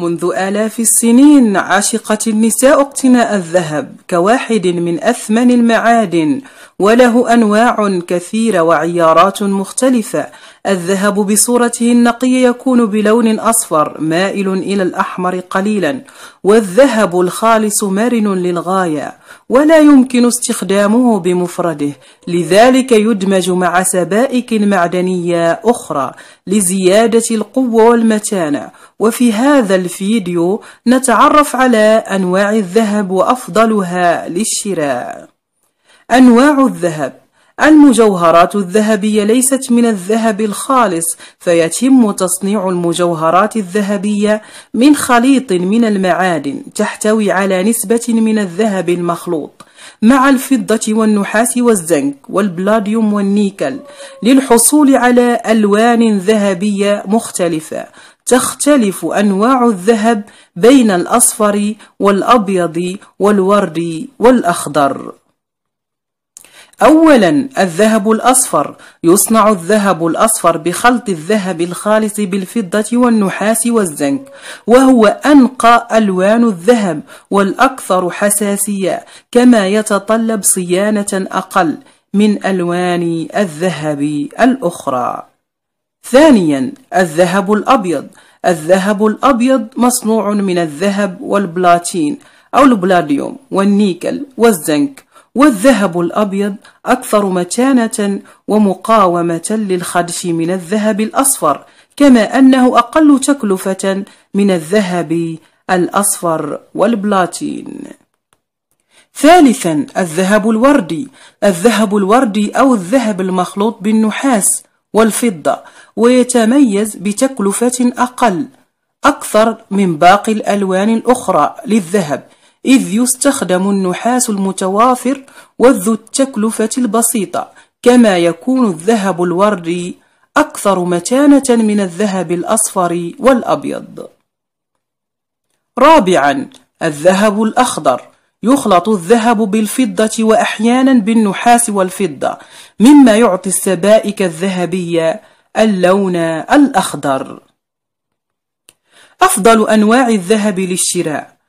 منذ آلاف السنين عشقت النساء اقتناء الذهب كواحد من أثمن المعادن وله أنواع كثيرة وعيارات مختلفة الذهب بصورته النقية يكون بلون أصفر مائل إلى الأحمر قليلا والذهب الخالص مرن للغاية ولا يمكن استخدامه بمفرده لذلك يدمج مع سبائك معدنية أخرى لزيادة القوة والمتانة وفي هذا الفيديو نتعرف على أنواع الذهب وأفضلها للشراء أنواع الذهب المجوهرات الذهبية ليست من الذهب الخالص فيتم تصنيع المجوهرات الذهبية من خليط من المعادن تحتوي على نسبة من الذهب المخلوط مع الفضة والنحاس والزنك والبلاديوم والنيكل للحصول على ألوان ذهبية مختلفة تختلف أنواع الذهب بين الأصفر والأبيض والورد والأخضر أولا الذهب الأصفر يصنع الذهب الأصفر بخلط الذهب الخالص بالفضة والنحاس والزنك وهو أنقى ألوان الذهب والأكثر حساسية كما يتطلب صيانة أقل من ألوان الذهب الأخرى ثانيا الذهب الأبيض الذهب الأبيض مصنوع من الذهب والبلاتين أو البلاديوم والنيكل والزنك والذهب الأبيض أكثر متانة ومقاومة للخدش من الذهب الأصفر كما أنه أقل تكلفة من الذهب الأصفر والبلاتين ثالثا الذهب الوردي الذهب الوردي أو الذهب المخلوط بالنحاس والفضة ويتميز بتكلفة أقل أكثر من باقي الألوان الأخرى للذهب إذ يستخدم النحاس المتوافر وذو التكلفة البسيطة كما يكون الذهب الوردي أكثر متانة من الذهب الأصفر والأبيض رابعا الذهب الأخضر يخلط الذهب بالفضة وأحيانا بالنحاس والفضة مما يعطي السبائك الذهبية اللون الأخضر أفضل أنواع الذهب للشراء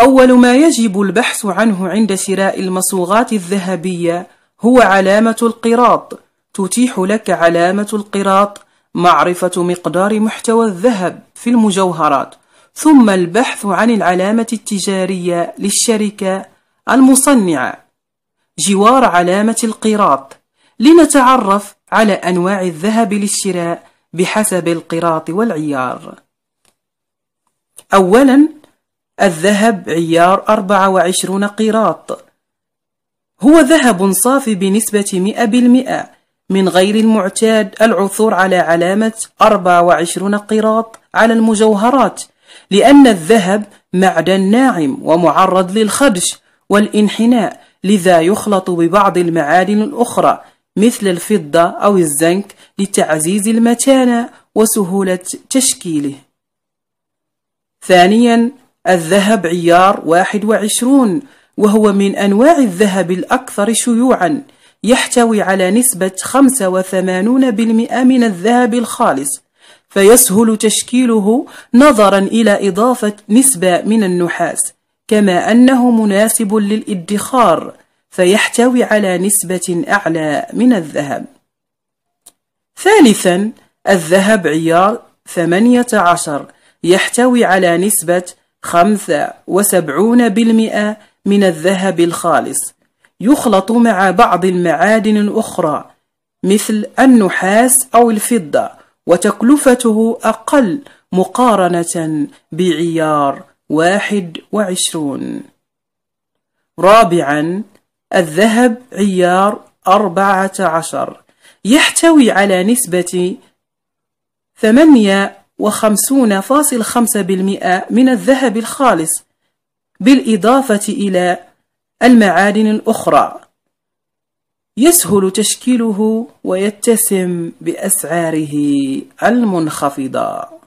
أول ما يجب البحث عنه عند شراء المصوغات الذهبية هو علامة القراط تتيح لك علامة القراط معرفة مقدار محتوى الذهب في المجوهرات ثم البحث عن العلامة التجارية للشركة المصنعة جوار علامة القراط لنتعرف على أنواع الذهب للشراء بحسب القراط والعيار أولاً الذهب عيار 24 قيراط هو ذهب صافي بنسبة 100% من غير المعتاد العثور على علامة 24 قيراط على المجوهرات لأن الذهب معدن ناعم ومعرض للخدش والانحناء لذا يخلط ببعض المعادن الأخرى مثل الفضة أو الزنك لتعزيز المتانة وسهولة تشكيله ثانياً الذهب عيار 21 وهو من أنواع الذهب الأكثر شيوعاً يحتوي على نسبة 85% من الذهب الخالص فيسهل تشكيله نظرا إلى إضافة نسبة من النحاس كما أنه مناسب للإدخار فيحتوي على نسبة أعلى من الذهب ثالثا الذهب عيار 18 يحتوي على نسبة 75 بالمئة من الذهب الخالص يخلط مع بعض المعادن الأخرى مثل النحاس أو الفضة وتكلفته أقل مقارنة بعيار 21 رابعا الذهب عيار 14 يحتوي على نسبة 8 و50.5% من الذهب الخالص بالإضافة إلى المعادن الأخرى يسهل تشكيله ويتسم بأسعاره المنخفضة